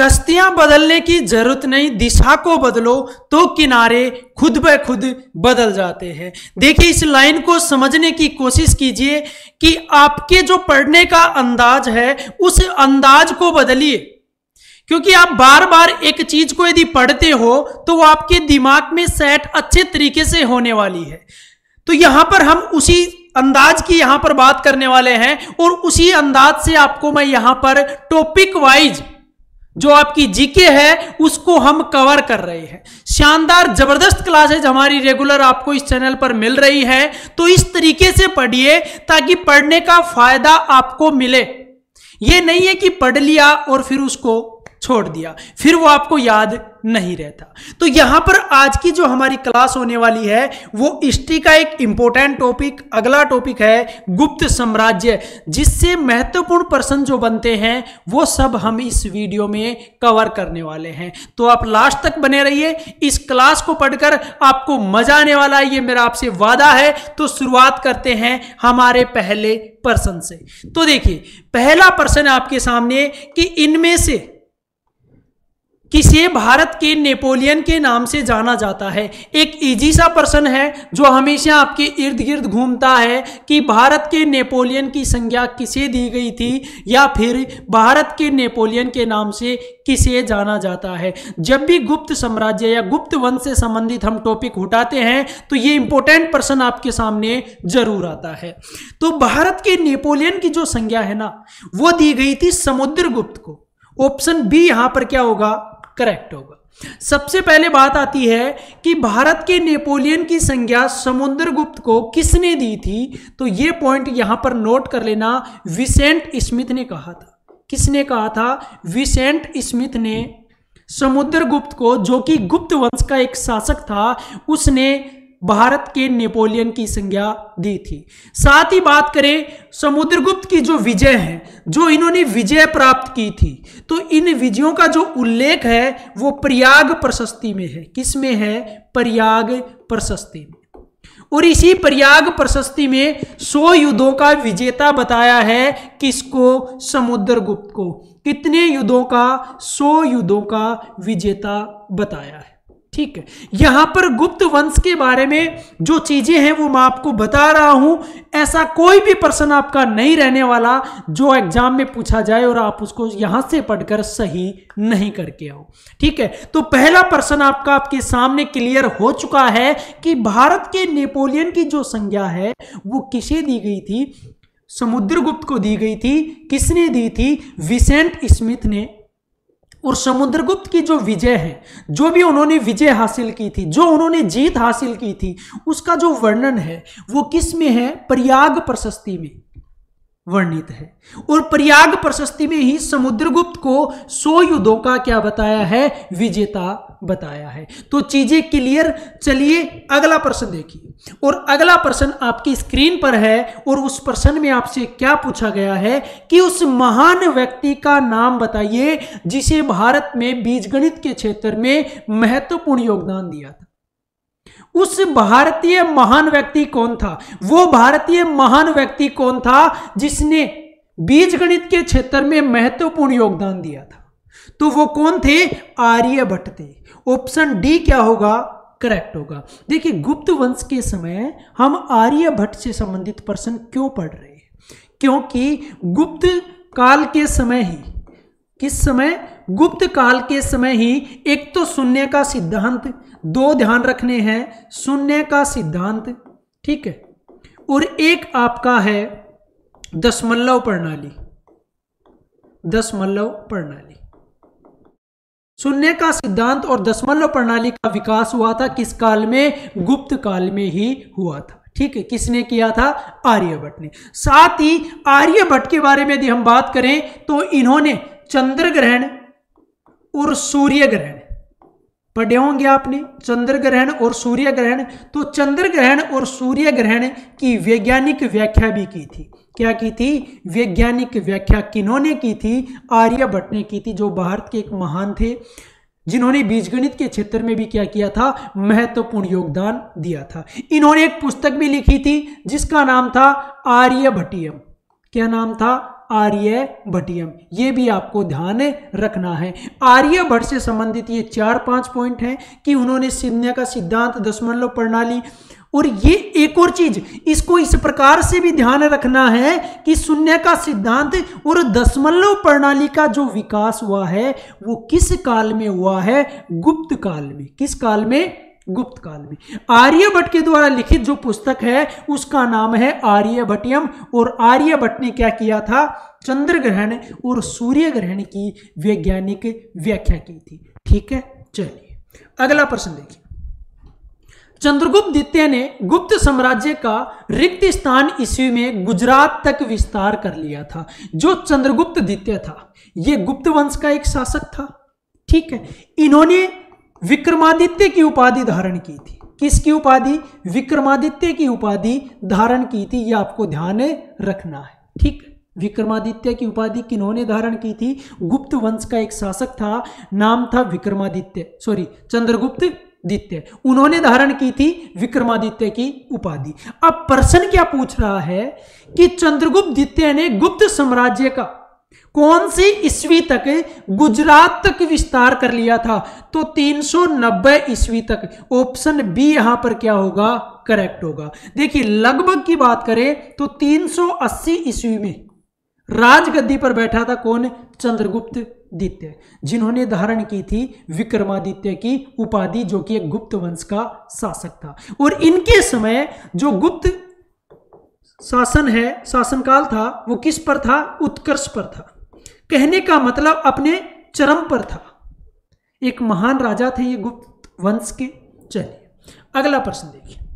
कश्तियां बदलने की जरूरत नहीं दिशा को बदलो तो किनारे खुद ब खुद बदल जाते हैं देखिए इस लाइन को समझने की कोशिश कीजिए कि आपके जो पढ़ने का अंदाज है उस अंदाज को बदलिए क्योंकि आप बार बार एक चीज को यदि पढ़ते हो तो वो आपके दिमाग में सेट अच्छे तरीके से होने वाली है तो यहां पर हम उसी अंदाज की यहां पर बात करने वाले हैं और उसी अंदाज से आपको मैं यहां पर टॉपिक वाइज जो आपकी जीके है उसको हम कवर कर रहे हैं शानदार जबरदस्त क्लासेज हमारी रेगुलर आपको इस चैनल पर मिल रही है तो इस तरीके से पढ़िए ताकि पढ़ने का फायदा आपको मिले ये नहीं है कि पढ़ लिया और फिर उसको छोड़ दिया फिर वो आपको याद नहीं रहता तो यहां पर आज की जो हमारी क्लास होने वाली है वो हिस्ट्री का एक इंपॉर्टेंट टॉपिक अगला टॉपिक है गुप्त साम्राज्य जिससे महत्वपूर्ण प्रश्न जो बनते हैं वो सब हम इस वीडियो में कवर करने वाले हैं तो आप लास्ट तक बने रहिए इस क्लास को पढ़कर आपको मजा आने वाला है ये मेरा आपसे वादा है तो शुरुआत करते हैं हमारे पहले प्रश्न से तो देखिए पहला प्रश्न आपके सामने कि इनमें से किसे भारत के नेपोलियन के नाम से जाना जाता है एक इजी सा पर्सन है जो हमेशा आपके इर्द गिर्द घूमता है कि भारत के नेपोलियन की संज्ञा किसे दी गई थी या फिर भारत के नेपोलियन के नाम से किसे जाना जाता है जब भी गुप्त साम्राज्य या गुप्त वंश से संबंधित हम टॉपिक उठाते हैं तो ये इंपॉर्टेंट पर्सन आपके सामने जरूर आता है तो भारत के नेपोलियन की जो संज्ञा है ना वो दी गई थी समुद्र को ऑप्शन बी यहां पर क्या होगा करेक्ट होगा सबसे पहले बात आती है कि भारत के नेपोलियन की संज्ञा समुद्रगुप्त को किसने दी थी तो ये पॉइंट यहां पर नोट कर लेना विसेंट स्मिथ ने कहा था किसने कहा था विसेंट स्मिथ ने समुद्रगुप्त को जो कि गुप्त वंश का एक शासक था उसने भारत के नेपोलियन की संज्ञा दी थी साथ ही बात करें समुद्रगुप्त की जो विजय है जो इन्होंने विजय प्राप्त की थी तो इन विजयों का जो उल्लेख है वो प्रयाग प्रशस्ति में है किस में है प्रयाग प्रशस्ति में और इसी प्रयाग प्रशस्ति में सौ युद्धों का विजेता बताया है किसको समुद्रगुप्त को कितने युद्धों का सौ युद्धों का विजेता बताया है ठीक है यहां पर गुप्त वंश के बारे में जो चीजें हैं वो मैं आपको बता रहा हूं ऐसा कोई भी प्रश्न आपका नहीं रहने वाला जो एग्जाम में पूछा जाए और आप उसको यहां से पढ़कर सही नहीं करके आओ ठीक है तो पहला प्रश्न आपका आपके सामने क्लियर हो चुका है कि भारत के नेपोलियन की जो संज्ञा है वो किसे दी गई थी समुद्रगुप्त को दी गई थी किसने दी थी विसेंट स्मिथ ने और समुद्रगुप्त की जो विजय है जो भी उन्होंने विजय हासिल की थी जो उन्होंने जीत हासिल की थी उसका जो वर्णन है वो किस में है प्रयाग प्रशस्ति में वर्णित है और प्रयाग प्रशस्ति में ही समुद्रगुप्त को सो युद्धों का क्या बताया है विजेता बताया है तो चीजें क्लियर चलिए अगला प्रश्न देखिए और अगला प्रश्न आपकी स्क्रीन पर है और उस प्रश्न में आपसे क्या पूछा गया है कि उस महान व्यक्ति का नाम बताइए जिसे भारत में बीजगणित के क्षेत्र में महत्वपूर्ण योगदान दिया था उस भारतीय महान व्यक्ति कौन था वो भारतीय महान व्यक्ति कौन था जिसने बीजगणित के क्षेत्र में महत्वपूर्ण योगदान दिया था तो वो कौन थे आर्यभट्ट थे ऑप्शन डी क्या होगा करेक्ट होगा देखिए गुप्त वंश के समय हम आर्यभट्ट से संबंधित प्रश्न क्यों पढ़ रहे हैं क्योंकि गुप्त काल के समय ही किस समय गुप्त काल के समय ही एक तो शून्य का सिद्धांत दो ध्यान रखने हैं शून्य का सिद्धांत ठीक है और एक आपका है दशमलव प्रणाली दशमलव प्रणाली शून्य का सिद्धांत और दशमलव प्रणाली का विकास हुआ था किस काल में गुप्त काल में ही हुआ था ठीक है किसने किया था आर्यभट्ट ने साथ ही आर्यभट्ट के बारे में यदि हम बात करें तो इन्होंने चंद्र ग्रहण और सूर्य ग्रहण पढ़े होंगे आपने चंद्र ग्रहण और सूर्य ग्रहण तो चंद्र ग्रहण और सूर्य ग्रहण की वैज्ञानिक व्याख्या भी की थी क्या की थी वैज्ञानिक व्याख्या किन्होंने की थी आर्यभट्ट ने की थी जो भारत के एक महान थे जिन्होंने बीजगणित के क्षेत्र में भी क्या किया था महत्वपूर्ण योगदान दिया था इन्होंने एक पुस्तक भी लिखी थी जिसका नाम था आर्यभटियम क्या नाम था आर्यभटियम ये भी आपको ध्यान रखना है आर्यभट्ट से संबंधित ये चार पांच पॉइंट हैं कि उन्होंने सिन्या का सिद्धांत दशमलव प्रणाली और ये एक और चीज इसको इस प्रकार से भी ध्यान रखना है कि शून्य का सिद्धांत और दशमलव प्रणाली का जो विकास हुआ है वो किस काल में हुआ है गुप्त काल में किस काल में गुप्त काल में आर्यभट्ट के द्वारा लिखित जो पुस्तक है उसका नाम है आर्यभट्टियम और आर्यभट्ट ने क्या किया था चंद्र ग्रहण और सूर्य ग्रहण की वैज्ञानिक व्याख्या की थी ठीक है चलिए अगला प्रश्न देखिए चंद्रगुप्त द्वितीय ने गुप्त साम्राज्य का रिक्त स्थान ईस्वी में गुजरात तक विस्तार कर लिया था जो चंद्रगुप्त द्वितीय था यह गुप्त वंश का एक शासक था ठीक है इन्होंने विक्रमादित्य की उपाधि धारण की थी किसकी उपाधि विक्रमादित्य की उपाधि धारण की थी यह आपको ध्यान रखना है ठीक है विक्रमादित्य की उपाधि किन्होंने धारण की थी गुप्त वंश का एक शासक था नाम था विक्रमादित्य सॉरी चंद्रगुप्त दित्य उन्होंने धारण की थी विक्रमादित्य की उपाधि अब प्रश्न क्या पूछ रहा है कि चंद्रगुप्त द्वितीय ने गुप्त साम्राज्य का कौन सी ईस्वी तक गुजरात तक विस्तार कर लिया था तो 390 ईस्वी तक ऑप्शन बी यहां पर क्या होगा करेक्ट होगा देखिए लगभग की बात करें तो 380 ईस्वी में राजगद्दी पर बैठा था कौन चंद्रगुप्त दित्य जिन्होंने धारण की थी विक्रमादित्य की उपाधि जो कि एक गुप्त वंश का शासक था और इनके समय जो गुप्त शासन है शासनकाल था वो किस पर था उत्कर्ष पर था कहने का मतलब अपने चरम पर था एक महान राजा थे ये गुप्त वंश के चलिए अगला प्रश्न देखिए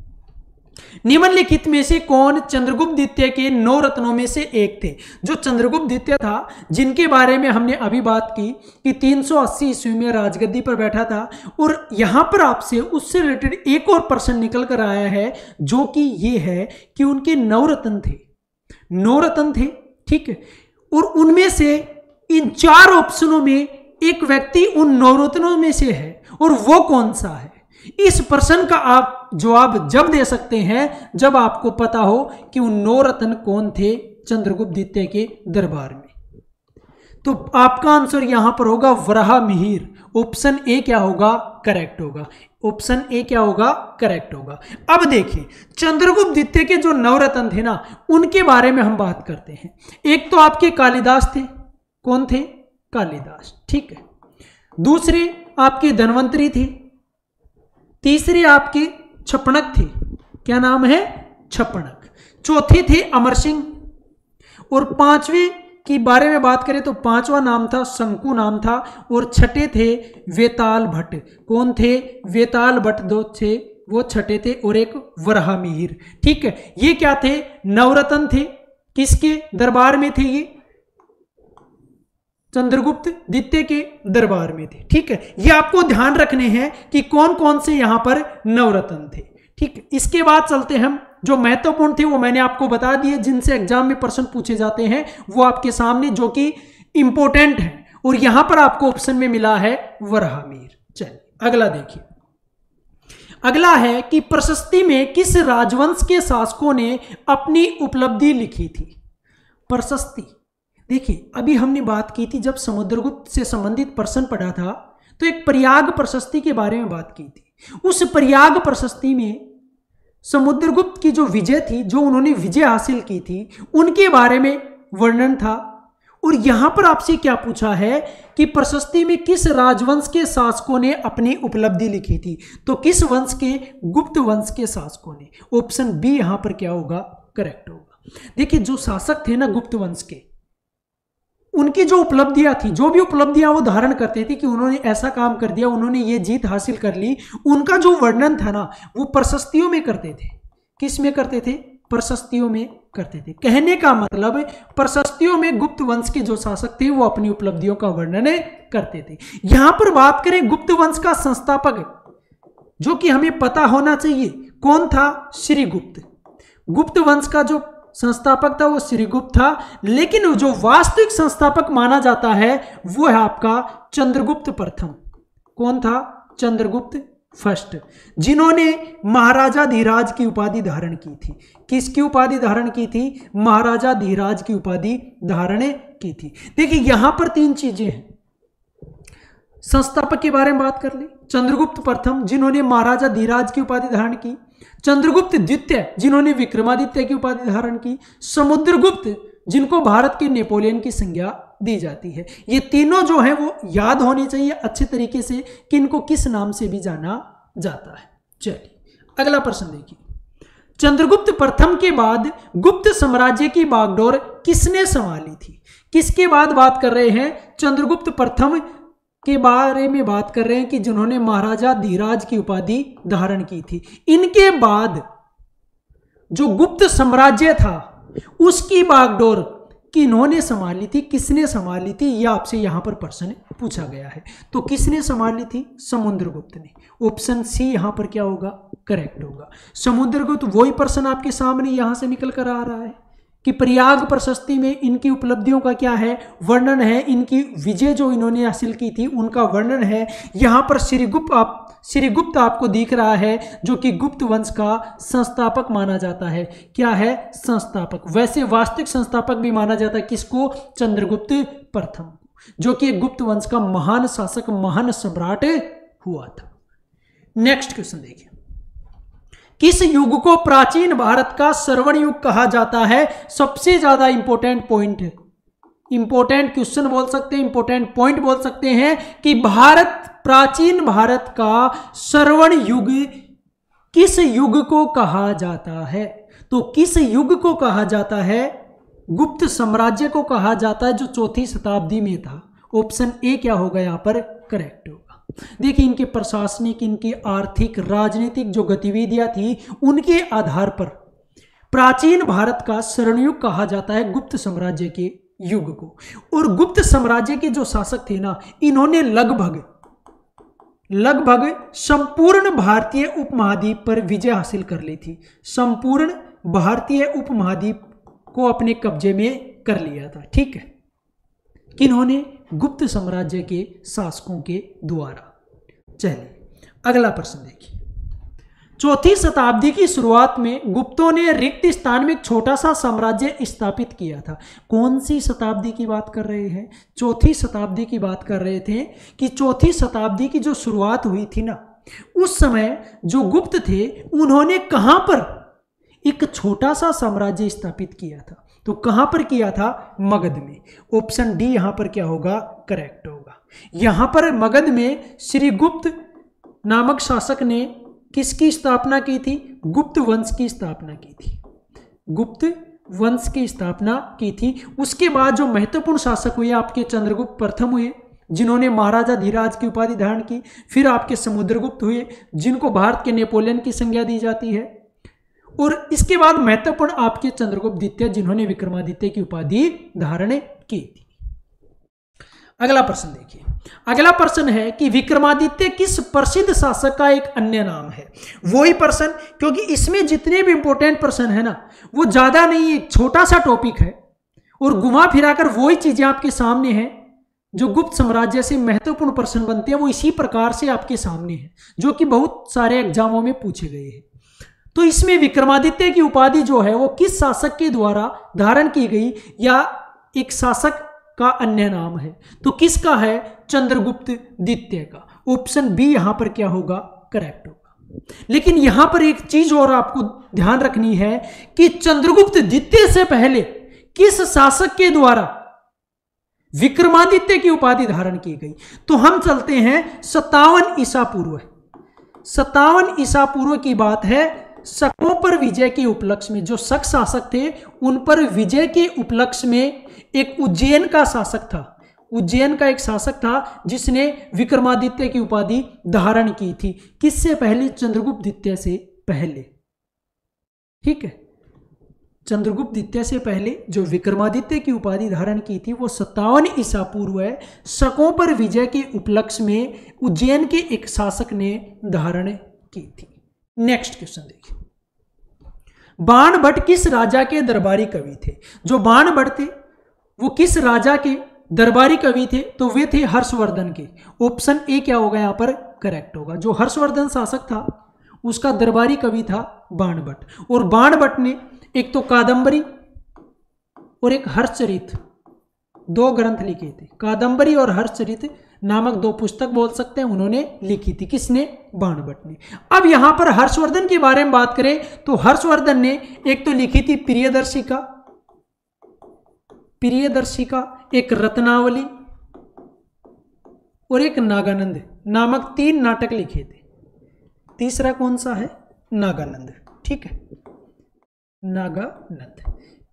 निम्नलिखित में से कौन चंद्रगुप्त द्वितीय के नौ रत्नों में से एक थे जो चंद्रगुप्त द्वितीय था जिनके बारे में हमने अभी बात की कि 380 ईस्वी में राजगद्दी पर बैठा था और यहां पर आपसे उससे रिलेटेड एक और प्रश्न निकल कर आया है जो कि ये है कि उनके नौ रत्न थे नौ रत्न थे ठीक है और उनमें से इन चार ऑप्शनों में एक व्यक्ति उन नौ रत्नों में से है और वो कौन सा है इस प्रश्न का आप जवाब जब दे सकते हैं जब आपको पता हो कि वो नौ रत्न कौन थे चंद्रगुप्त द्वितीय के दरबार में तो आपका आंसर यहां पर होगा वराह मिहिर ऑप्शन ए क्या होगा करेक्ट होगा ऑप्शन ए क्या होगा करेक्ट होगा अब देखिए चंद्रगुप्त द्वितीय के जो नवरत्न थे ना उनके बारे में हम बात करते हैं एक तो आपके कालिदास थे कौन थे कालिदास ठीक है दूसरे आपके धनवंतरी थी तीसरी आपकी छपनक थी क्या नाम है छपनक चौथे थे अमर सिंह और पांचवी के बारे में बात करें तो पांचवा नाम था शंकु नाम था और छठे थे वेताल भट्ट कौन थे वेताल भट्ट दो थे वो छठे थे और एक वरहा ठीक है ये क्या थे नवरत्न थे किसके दरबार में थे ये चंद्रगुप्त द्वितीय के दरबार में थे ठीक है ये आपको ध्यान रखने हैं कि कौन कौन से यहां पर नवरत्न थे ठीक है इसके बाद चलते हम जो महत्वपूर्ण थे वो मैंने आपको बता दिए जिनसे एग्जाम में प्रश्न पूछे जाते हैं वो आपके सामने जो कि इंपॉर्टेंट है और यहां पर आपको ऑप्शन में मिला है वराहमीर चलिए अगला देखिए अगला है कि प्रशस्ति में किस राजवंश के शासकों ने अपनी उपलब्धि लिखी थी प्रशस्ति देखिए अभी हमने बात की थी जब समुद्रगुप्त से संबंधित प्रश्न पढ़ा था तो एक प्रयाग प्रशस्ति के बारे में बात की थी उस प्रयाग प्रशस्ति में समुद्रगुप्त की जो विजय थी जो उन्होंने विजय हासिल की थी उनके बारे में वर्णन था और यहां पर आपसे क्या पूछा है कि प्रशस्ति में किस राजवंश के शासकों ने अपनी उपलब्धि लिखी थी तो किस वंश के गुप्त वंश के शासकों ने ऑप्शन बी यहां पर क्या होगा करेक्ट होगा देखिए जो शासक थे ना गुप्त वंश के उनकी जो उपलब्धियां थी जो भी उपलब्धियां वो धारण करते थे कि उन्होंने ऐसा काम कर दिया उन्होंने ये जीत हासिल कर ली उनका जो वर्णन था ना वो प्रशस्तियों में करते थे किस में करते थे प्रशस्तियों में करते थे कहने का मतलब प्रशस्तियों में गुप्त वंश के जो शासक थे वो अपनी उपलब्धियों का वर्णन करते थे यहां पर बात करें गुप्त वंश का संस्थापक जो कि हमें पता होना चाहिए कौन था श्रीगुप्त गुप्त वंश का जो संस्थापक था वो श्रीगुप्त था लेकिन जो वास्तविक संस्थापक माना जाता है वो है आपका चंद्रगुप्त प्रथम कौन था चंद्रगुप्त फर्स्ट जिन्होंने महाराजा धीराज की उपाधि धारण की थी किसकी उपाधि धारण की थी महाराजा धीराज की उपाधि धारण की थी देखिए यहां पर तीन चीजें हैं संस्थापक के बारे में बात कर ली चंद्रगुप्त प्रथम जिन्होंने महाराजा धीराज की उपाधि धारण की चंद्रगुप्त द्वितीय जिन्होंने विक्रमादित्य की उपाधि धारण की समुद्रगुप्त जिनको भारत के नेपोलियन की संज्ञा दी जाती है ये तीनों जो हैं वो याद होने चाहिए अच्छे तरीके से कि इनको किस नाम से भी जाना जाता है चलिए अगला प्रश्न देखिए चंद्रगुप्त प्रथम के बाद गुप्त साम्राज्य की बागडोर किसने संभाली थी किसके बाद बात कर रहे हैं चंद्रगुप्त प्रथम के बारे में बात कर रहे हैं कि जिन्होंने महाराजा धीराज की उपाधि धारण की थी इनके बाद जो गुप्त साम्राज्य था उसकी बागडोर किन्होंने संभाली थी किसने संभाली थी यह आपसे यहां पर प्रश्न पूछा गया है तो किसने संभाली थी समुद्रगुप्त ने ऑप्शन सी यहां पर क्या होगा करेक्ट होगा समुद्रगुप्त वही प्रश्न आपके सामने यहां से निकल कर आ रहा है कि प्रयाग प्रशस्ति में इनकी उपलब्धियों का क्या है वर्णन है इनकी विजय जो इन्होंने हासिल की थी उनका वर्णन है यहाँ पर श्रीगुप्त आप श्रीगुप्त आपको दिख रहा है जो कि गुप्त वंश का संस्थापक माना जाता है क्या है संस्थापक वैसे वास्तविक संस्थापक भी माना जाता है किसको चंद्रगुप्त प्रथम जो कि गुप्त वंश का महान शासक महान सम्राट हुआ था नेक्स्ट क्वेश्चन देखिए किस युग को प्राचीन भारत का श्रवण युग कहा जाता है सबसे ज्यादा इंपॉर्टेंट पॉइंट इंपॉर्टेंट क्वेश्चन बोल सकते हैं इंपॉर्टेंट पॉइंट बोल सकते हैं कि भारत प्राचीन भारत का श्रवण युग किस युग को कहा जाता है तो किस युग को कहा जाता है गुप्त साम्राज्य को कहा जाता है जो चौथी शताब्दी में था ऑप्शन ए क्या होगा यहां पर करेक्ट देखिए इनके प्रशासनिक इनकी आर्थिक राजनीतिक जो गतिविधियां थी उनके आधार पर प्राचीन भारत का स्वर्णयुग कहा जाता है गुप्त साम्राज्य के युग को और गुप्त साम्राज्य के जो शासक थे ना इन्होंने लगभग लगभग संपूर्ण भारतीय उपमहाद्वीप पर विजय हासिल कर ली थी संपूर्ण भारतीय उपमहाद्वीप को अपने कब्जे में कर लिया था ठीक है किन्होंने गुप्त साम्राज्य के शासकों के द्वारा चलिए अगला प्रश्न देखिए चौथी शताब्दी की शुरुआत में गुप्तों ने रिक्त स्थान में एक छोटा सा साम्राज्य स्थापित किया था कौन सी शताब्दी की बात कर रहे हैं चौथी शताब्दी की बात कर रहे थे कि चौथी शताब्दी की जो शुरुआत हुई थी ना उस समय जो गुप्त थे उन्होंने कहां पर एक छोटा सा साम्राज्य स्थापित किया था तो कहां पर किया था मगध में ऑप्शन डी यहां पर क्या होगा करेक्ट होगा यहां पर मगध में श्रीगुप्त नामक शासक ने किसकी स्थापना की थी गुप्त वंश की स्थापना की थी गुप्त वंश की स्थापना की थी उसके बाद जो महत्वपूर्ण शासक हुए आपके चंद्रगुप्त प्रथम हुए जिन्होंने महाराजा धीराज की उपाधि धारण की फिर आपके समुद्रगुप्त हुए जिनको भारत के नेपोलियन की संज्ञा दी जाती है और इसके बाद महत्वपूर्ण आपके चंद्रगुप्त द्वितीय जिन्होंने विक्रमादित्य की उपाधि धारण की थी अगला प्रश्न देखिए अगला प्रश्न है कि विक्रमादित्य किस प्रसिद्ध शासक का एक अन्य नाम है वही प्रश्न क्योंकि इसमें जितने भी इंपॉर्टेंट प्रश्न है ना वो ज्यादा नहीं एक छोटा सा टॉपिक है और घुमा फिराकर वही चीजें आपके सामने हैं जो गुप्त साम्राज्य से महत्वपूर्ण प्रश्न बनते हैं वो इसी प्रकार से आपके सामने है जो कि बहुत सारे एग्जामों में पूछे गए हैं तो इसमें विक्रमादित्य की उपाधि जो है वो किस शासक के द्वारा धारण की गई या एक शासक का अन्य नाम है तो किसका है चंद्रगुप्त द्वितीय का ऑप्शन बी यहां पर क्या होगा करेक्ट होगा लेकिन यहां पर एक चीज और आपको ध्यान रखनी है कि चंद्रगुप्त द्वितीय से पहले किस शासक के द्वारा विक्रमादित्य की उपाधि धारण की गई तो हम चलते हैं सत्तावन ईसा पूर्व सत्तावन ईसा पूर्व की बात है शकों पर विजय के उपलक्ष में जो शक शासक थे उन पर विजय के उपलक्ष में एक उज्जैन का शासक था उज्जैन का एक शासक था जिसने विक्रमादित्य की उपाधि धारण की थी किससे पहले चंद्रगुप्त द्वितीय से पहले ठीक है चंद्रगुप्त द्वितीय से पहले जो विक्रमादित्य की उपाधि धारण की थी वो सत्तावन ईसा पूर्व है शकों पर विजय के उपलक्ष्य में उज्जैन के एक शासक ने धारण की थी नेक्स्ट क्वेश्चन देखिए बाण भट्ट किस राजा के दरबारी कवि थे जो बाण भट्ट थे वो किस राजा के दरबारी कवि थे तो वे थे हर्षवर्धन के ऑप्शन ए क्या होगा यहां पर करेक्ट होगा जो हर्षवर्धन शासक था उसका दरबारी कवि था बाण भट्ट और बाण भट्ट ने एक तो कादंबरी और एक हर्षचरित दो ग्रंथ लिखे थे कादंबरी और हर्षचरित नामक दो पुस्तक बोल सकते हैं उन्होंने लिखी थी किसने बाणभट्ट ने अब यहां पर हर्षवर्धन के बारे में बात करें तो हर्षवर्धन ने एक तो लिखी थी प्रियदर्शिका प्रियदर्शिका एक रत्नावली और एक नागानंद नामक तीन नाटक लिखे थे तीसरा कौन सा है नागानंद ठीक है नागानंद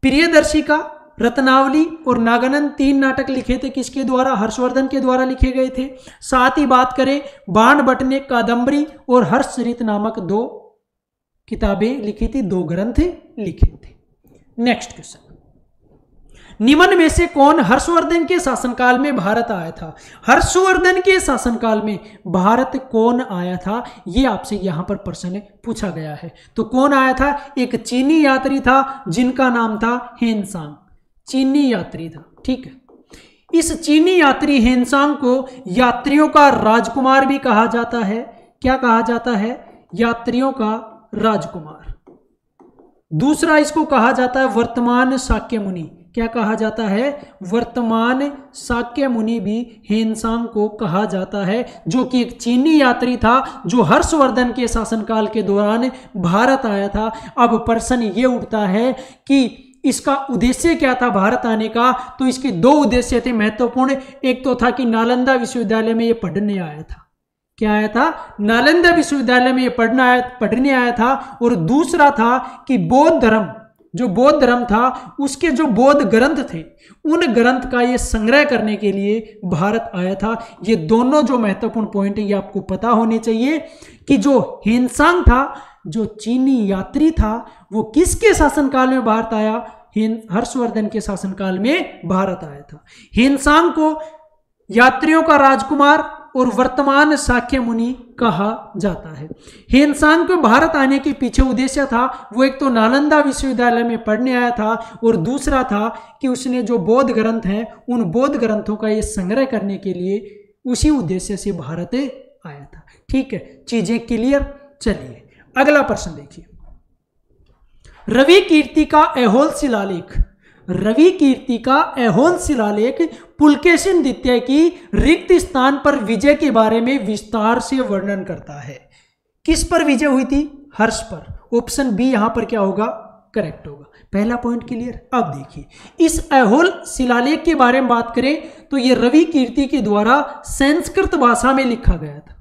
प्रियदर्शिका रत्नावली और नागानंद तीन नाटक लिखे थे किसके द्वारा हर्षवर्धन के द्वारा लिखे गए थे साथ ही बात करें बाण बटने कादम्बरी और हर्षरित नामक दो किताबें लिखी थी दो ग्रंथ लिखे थे नेक्स्ट क्वेश्चन निम्न में से कौन हर्षवर्धन के शासनकाल में भारत आया था हर्षवर्धन के शासनकाल में भारत कौन आया था ये आपसे यहां पर प्रश्न पूछा गया है तो कौन आया था एक चीनी यात्री था जिनका नाम था हेनसांग चीनी यात्री था ठीक है इस चीनी यात्री हेनसांग को यात्रियों का राजकुमार भी कहा जाता है क्या कहा जाता है यात्रियों का राजकुमार दूसरा इसको कहा जाता है वर्तमान शाक्य मुनि क्या कहा जाता है वर्तमान साक्य मुनि भी हेनसांग को कहा जाता है जो कि एक चीनी यात्री था जो हर्षवर्धन के शासनकाल के दौरान भारत आया था अब प्रश्न ये उठता है कि इसका उद्देश्य क्या था भारत आने का तो इसके दो उद्देश्य थे महत्वपूर्ण एक तो था कि नालंदा विश्वविद्यालय में ये पढ़ने आया था क्या आया था नालंदा विश्वविद्यालय में ये पढ़ना आया पढ़ने आया था और दूसरा था कि बौद्ध धर्म जो बौद्ध धर्म था उसके जो बौद्ध ग्रंथ थे उन ग्रंथ का ये संग्रह करने के लिए भारत आया था ये दोनों जो महत्वपूर्ण पॉइंट है ये आपको पता होने चाहिए कि जो हिंसांग था जो चीनी यात्री था वो किसके शासनकाल में भारत आया हिंद हर्षवर्धन के शासनकाल में भारत आया था हिंसांग को यात्रियों का राजकुमार और वर्तमान साख्य मुनि कहा जाता है हिंसांग को भारत आने के पीछे उद्देश्य था वो एक तो नालंदा विश्वविद्यालय में पढ़ने आया था और दूसरा था कि उसने जो बौद्ध ग्रंथ हैं उन बौद्ध ग्रंथों का ये संग्रह करने के लिए उसी उद्देश्य से भारत आया था ठीक है चीज़ें क्लियर चलिए अगला प्रश्न देखिए रवि कीर्ति का एहोल शिलालेख रवि कीर्ति का एहोल शिलालेख पुलकेशन द्वितीय की रिक्त स्थान पर विजय के बारे में विस्तार से वर्णन करता है किस पर विजय हुई थी हर्ष पर ऑप्शन बी यहां पर क्या होगा करेक्ट होगा पहला पॉइंट क्लियर अब देखिए इस अहोल शिलालेख के बारे में बात करें तो यह रवि कीर्ति के द्वारा संस्कृत भाषा में लिखा गया था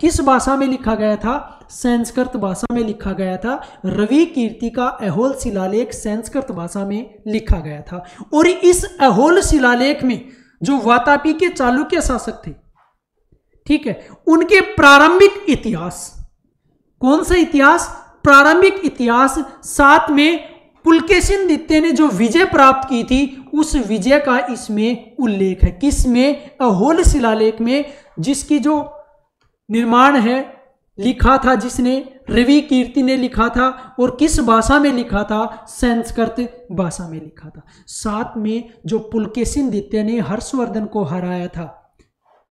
किस भाषा में लिखा गया था संस्कृत भाषा में लिखा गया था रवि कीर्ति का अहोल शिलालेख संस्कृत भाषा में लिखा गया था और इस अहोल शिलालेख में जो वातापी के चालुक्य शासक थे ठीक है उनके प्रारंभिक इतिहास कौन सा इतिहास प्रारंभिक इतिहास साथ में पुलकेशन दित्य ने जो विजय प्राप्त की थी उस विजय का इसमें उल्लेख है किसमें अहोल शिलालेख में जिसकी जो निर्माण है लिखा था जिसने रवि कीर्ति ने लिखा था और किस भाषा में लिखा था संस्कृत भाषा में लिखा था साथ में जो पुलकेशन दित्य ने हर्षवर्धन को हराया था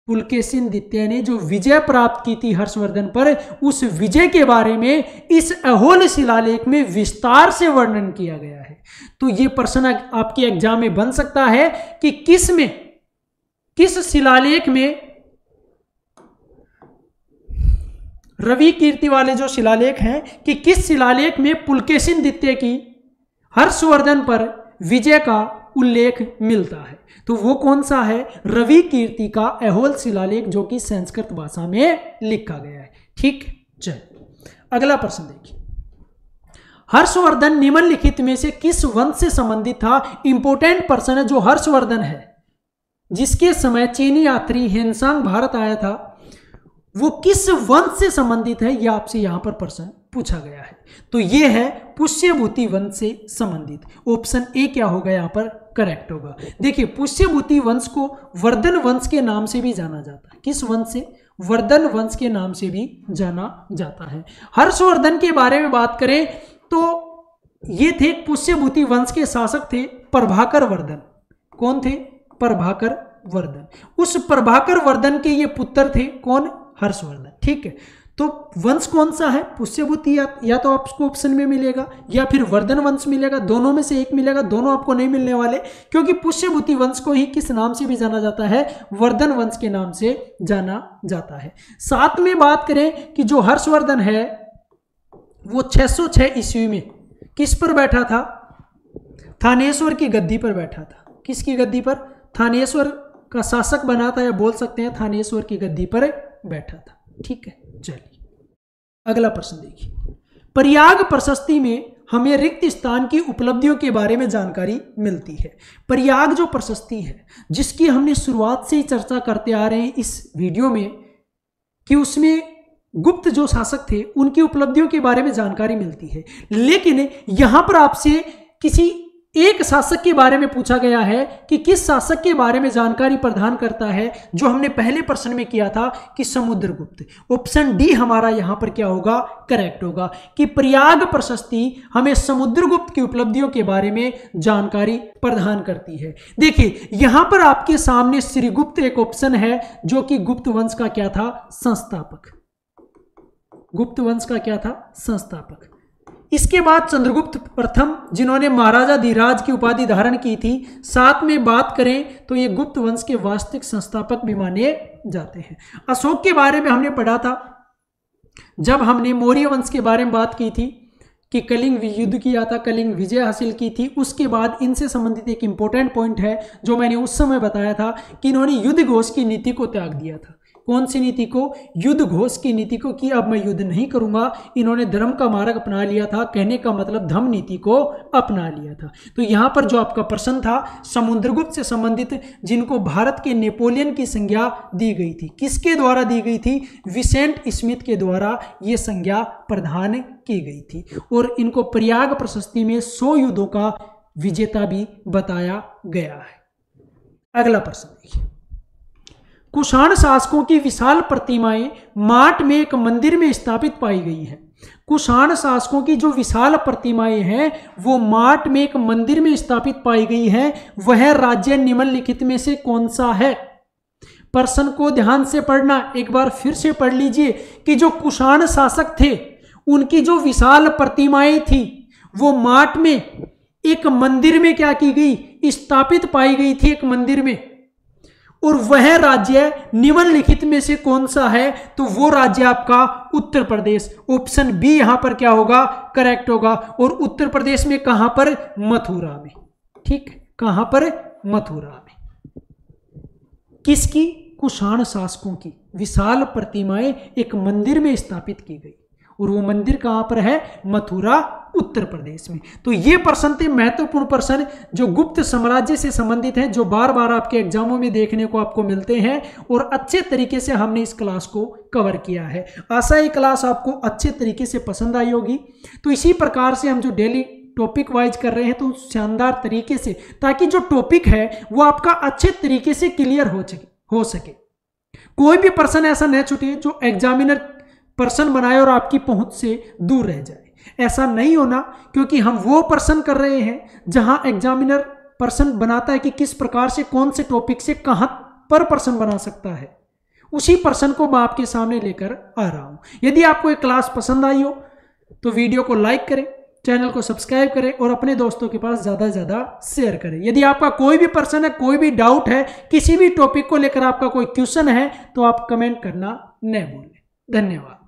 पुलकेशन दित्य ने जो विजय प्राप्त की थी हर्षवर्धन पर उस विजय के बारे में इस अहोल शिलालेख में विस्तार से वर्णन किया गया है तो ये प्रश्न आपके एग्जाम में बन सकता है कि किस में किस शिलालेख में रवि कीर्ति वाले जो शिलालेख हैं कि किस शिलालेख में पुलकेशिन दित्य की हर्षवर्धन पर विजय का उल्लेख मिलता है तो वो कौन सा है रवि कीर्ति का अहोल शिलालेख जो कि संस्कृत भाषा में लिखा गया है ठीक चल अगला प्रश्न देखिए हर्षवर्धन निम्नलिखित में से किस वंश से संबंधित था इंपोर्टेंट पर्सन है जो हर्षवर्धन है जिसके समय चीनी यात्री हेनसांग भारत आया था वो किस वंश से संबंधित है यह आपसे यहां पर प्रश्न पूछा गया है तो यह है पुष्यभूति वंश से संबंधित ऑप्शन ए क्या होगा यहाँ पर करेक्ट होगा देखिए पुष्यभूति वंश को वर्धन वंश के नाम से भी जाना जाता है किस वंश से वर्धन वंश के नाम से भी जाना जाता है हर्षवर्धन के बारे में बात करें तो ये थे पुष्यभूति वंश के शासक थे प्रभाकर वर्धन कौन थे प्रभाकर वर्धन उस प्रभाकर वर्धन के ये पुत्र थे कौन हर्षवर्धन ठीक है तो वंश कौन सा है पुष्यभूत या, या तो आपको ऑप्शन में मिलेगा या फिर वर्धन वंश मिलेगा दोनों में से एक मिलेगा दोनों आपको नहीं मिलने वाले क्योंकि पुष्यभूति वंश को ही किस नाम से भी जाना जाता है वर्धन वंश के नाम से जाना जाता है साथ में बात करें कि जो हर्षवर्धन है वो 606 ईस्वी में किस पर बैठा था थानेश्वर की गद्दी पर बैठा था किसकी गद्दी पर थानेश्वर का शासक बना था या बोल सकते हैं थानेश्वर की गद्दी पर बैठा था ठीक है चलिए अगला प्रश्न देखिए प्रयाग प्रशस्ति में हमें रिक्त स्थान की उपलब्धियों के बारे में जानकारी मिलती है प्रयाग जो प्रशस्ति है जिसकी हमने शुरुआत से ही चर्चा करते आ रहे हैं इस वीडियो में कि उसमें गुप्त जो शासक थे उनकी उपलब्धियों के बारे में जानकारी मिलती है लेकिन यहां पर आपसे किसी एक शासक के बारे में पूछा गया है कि किस शासक के बारे में जानकारी प्रदान करता है जो हमने पहले प्रश्न में किया था कि समुद्रगुप्त ऑप्शन डी हमारा यहां पर क्या होगा करेक्ट होगा कि प्रयाग प्रशस्ति हमें समुद्रगुप्त की उपलब्धियों के बारे में जानकारी प्रदान करती है देखिए यहां पर आपके सामने श्रीगुप्त एक ऑप्शन है जो कि गुप्त वंश का क्या था संस्थापक गुप्त वंश का क्या था संस्थापक इसके बाद चंद्रगुप्त प्रथम जिन्होंने महाराजा धीराज की उपाधि धारण की थी साथ में बात करें तो ये गुप्त वंश के वास्तविक संस्थापक भी माने जाते हैं अशोक के बारे में हमने पढ़ा था जब हमने मौर्य वंश के बारे में बात की थी कि कलिंग युद्ध किया था कलिंग विजय हासिल की थी उसके बाद इनसे संबंधित एक इम्पोर्टेंट पॉइंट है जो मैंने उस समय बताया था कि इन्होंने युद्ध घोष की नीति को त्याग दिया था कौन सी नीति को युद्ध घोष की नीति को कि अब मैं युद्ध नहीं करूंगा इन्होंने धर्म का मार्ग अपना लिया था कहने का मतलब धम नीति को अपना लिया था तो यहाँ पर जो आपका प्रश्न था समुद्रगुप्त से संबंधित जिनको भारत के नेपोलियन की संज्ञा दी गई थी किसके द्वारा दी गई थी विसेंट स्मिथ के द्वारा ये संज्ञा प्रदान की गई थी और इनको प्रयाग प्रशस्ति में सौ युद्धों का विजेता भी बताया गया है अगला प्रश्न देखिए कुषाण शासकों की विशाल प्रतिमाएं माट में एक मंदिर में स्थापित पाई गई हैं कुषाण शासकों की जो विशाल प्रतिमाएं हैं वो माट में एक मंदिर में स्थापित पाई गई हैं वह राज्य निम्नलिखित में से कौन सा है प्रश्न को ध्यान से पढ़ना एक बार फिर से पढ़ लीजिए कि जो कुषाण शासक थे उनकी जो विशाल प्रतिमाएं थी वो माट में एक मंदिर में क्या की गई स्थापित पाई गई थी एक मंदिर में और वह राज्य निम्नलिखित में से कौन सा है तो वो राज्य आपका उत्तर प्रदेश ऑप्शन बी यहां पर क्या होगा करेक्ट होगा और उत्तर प्रदेश में कहां पर मथुरा में ठीक कहां पर मथुरा में किसकी कुषाण शासकों की विशाल प्रतिमाएं एक मंदिर में स्थापित की गई और वो मंदिर कहाँ पर है मथुरा उत्तर प्रदेश में तो ये प्रश्न थे महत्वपूर्ण प्रश्न जो गुप्त साम्राज्य से संबंधित हैं जो बार बार आपके एग्जामों में देखने को आपको मिलते हैं और अच्छे तरीके से हमने इस क्लास को कवर किया है आशा ये क्लास आपको अच्छे तरीके से पसंद आई होगी तो इसी प्रकार से हम जो डेली टॉपिक वाइज कर रहे हैं तो शानदार तरीके से ताकि जो टॉपिक है वो आपका अच्छे तरीके से क्लियर हो सके हो सके कोई भी पर्सन ऐसा न छूटे जो एग्जामिनर पर्सन बनाए और आपकी पहुंच से दूर रह जाए ऐसा नहीं होना क्योंकि हम वो पर्सन कर रहे हैं जहां एग्जामिनर पर्सन बनाता है कि किस प्रकार से कौन से टॉपिक से कहाँ पर पर्सन बना सकता है उसी पर्सन को मैं आपके सामने लेकर आ रहा हूं यदि आपको एक क्लास पसंद आई हो तो वीडियो को लाइक करें चैनल को सब्सक्राइब करें और अपने दोस्तों के पास ज़्यादा से ज़्यादा शेयर करें यदि आपका कोई भी पर्सन है कोई भी डाउट है किसी भी टॉपिक को लेकर आपका कोई क्वेश्चन है तो आप कमेंट करना न भूलें धन्यवाद